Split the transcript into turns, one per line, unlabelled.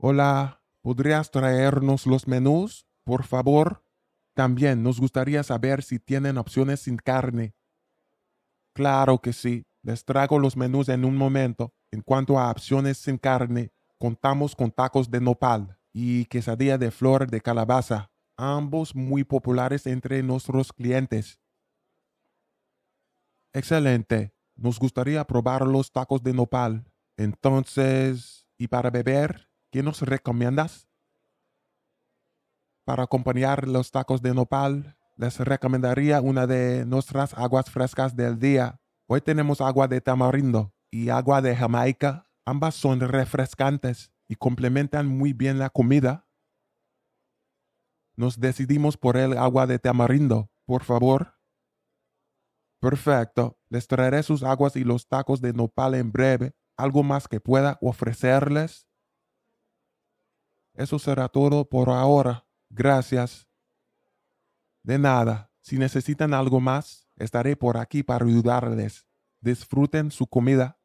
Hola, ¿podrías traernos los menús, por favor? También nos gustaría saber si tienen opciones sin carne. Claro que sí, les traigo los menús en un momento. En cuanto a opciones sin carne, contamos con tacos de nopal y quesadilla de flor de calabaza, ambos muy populares entre nuestros clientes. Excelente. Nos gustaría probar los tacos de nopal. Entonces, ¿y para beber? ¿Qué nos recomiendas? Para acompañar los tacos de nopal, les recomendaría una de nuestras aguas frescas del día. Hoy tenemos agua de tamarindo y agua de Jamaica. Ambas son refrescantes y complementan muy bien la comida. Nos decidimos por el agua de tamarindo, por favor. Perfecto, les traeré sus aguas y los tacos de nopal en breve. ¿Algo más que pueda ofrecerles? Eso será todo por ahora. Gracias. De nada. Si necesitan algo más, estaré por aquí para ayudarles. Disfruten su comida